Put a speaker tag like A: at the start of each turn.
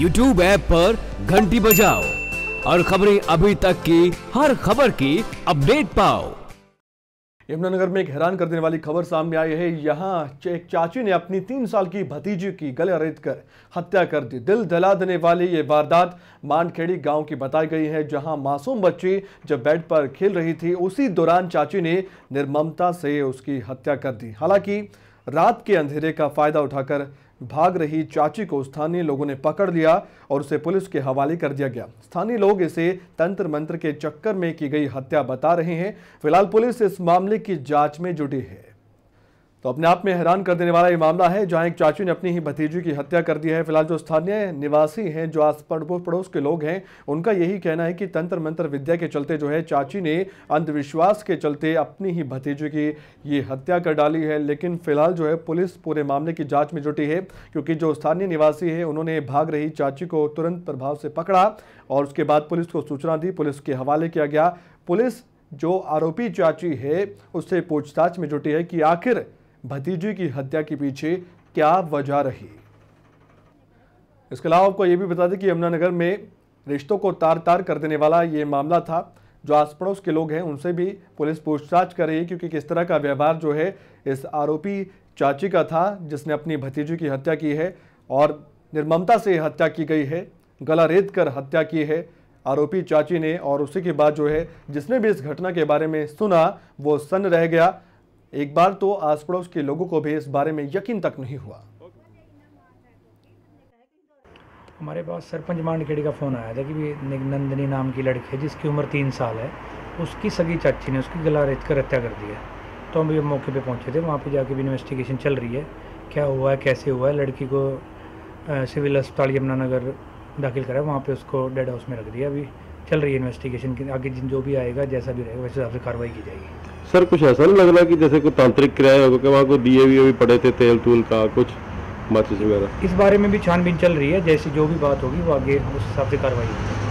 A: YouTube app पर घंटी बजाओ और खबरें अभी तक की हर खबर की अपडेट पाओ यमुनानगर में एक हैरान कर देने वाली खबर सामने आई है यहाँ एक चाची ने अपनी तीन साल की भतीजी की गले रेत कर हत्या कर दी दिल दहला देने वाली ये वारदात मानखेड़ी गांव की बताई गई है जहाँ मासूम बच्ची जब बेड पर खेल रही थी उसी दौरान चाची ने निर्ममता से उसकी हत्या कर दी हालांकि रात के अंधेरे का फायदा उठाकर भाग रही चाची को स्थानीय लोगों ने पकड़ लिया और उसे पुलिस के हवाले कर दिया गया स्थानीय लोग इसे तंत्र मंत्र के चक्कर में की गई हत्या बता रहे हैं फिलहाल पुलिस इस मामले की जांच में जुटी है तो अपने आप में हैरान कर देने वाला ये मामला है जहां एक चाचू ने अपनी ही भतीजी की हत्या कर दी है फिलहाल जो स्थानीय निवासी हैं जो आस पड़ोस के लोग हैं उनका यही कहना है कि तंत्र मंत्र विद्या के चलते जो है चाची ने अंधविश्वास के चलते अपनी ही भतीजी की ये हत्या कर डाली है लेकिन फिलहाल जो है पुलिस पूरे मामले की जाँच में जुटी है क्योंकि जो स्थानीय निवासी है उन्होंने भाग रही चाची को तुरंत प्रभाव से पकड़ा और उसके बाद पुलिस को सूचना दी पुलिस के हवाले किया गया पुलिस जो आरोपी चाची है उससे पूछताछ में जुटी है कि आखिर भतीजे की हत्या के पीछे क्या वजह रही इसके अलावा आपको यह भी बता दें कि यमुनानगर में रिश्तों को तार तार कर देने वाला ये मामला था जो आस पड़ोस के लोग हैं उनसे भी पुलिस पूछताछ कर रही है क्योंकि किस तरह का व्यवहार जो है इस आरोपी चाची का था जिसने अपनी भतीजी की हत्या की है और निर्ममता से हत्या की गई है गला रेत कर हत्या की है आरोपी चाची ने और उसी के बाद जो है जिसने भी इस घटना के बारे में सुना वो सन्न रह गया एक बार तो आस पड़ोस के लोगों को भी इस बारे में यकीन तक नहीं हुआ
B: हमारे पास सरपंच मांडखेड़ी का फ़ोन आया था कि भी नंदनी नाम की लड़की है जिसकी उम्र तीन साल है उसकी सगी चाची ने उसकी गला रेत कर हत्या कर दी है तो हम भी मौके पे पहुंचे थे वहाँ पे जाके भी इन्वेस्टिगेशन चल रही है क्या हुआ है कैसे हुआ है लड़की को सिविल अस्पताल यमुनानगर दाखिल करा वहाँ पर उसको डेड हाउस में रख दिया अभी चल रही है इन्वेस्टिगेशन की आगे जिन जो भी आएगा जैसा भी रहेगा वैसे हिसाब से कार्रवाई की जाएगी
C: सर कुछ ऐसा नहीं लग रहा कि जैसे कोई तांत्रिक किराया होगा वहाँ को दिए भी, भी पड़े थे तेल तूल का कुछ माचिस वगैरह
B: इस बारे में भी छानबीन चल रही है जैसे जो भी बात होगी वो आगे उस हिसाब से कार्रवाई होगी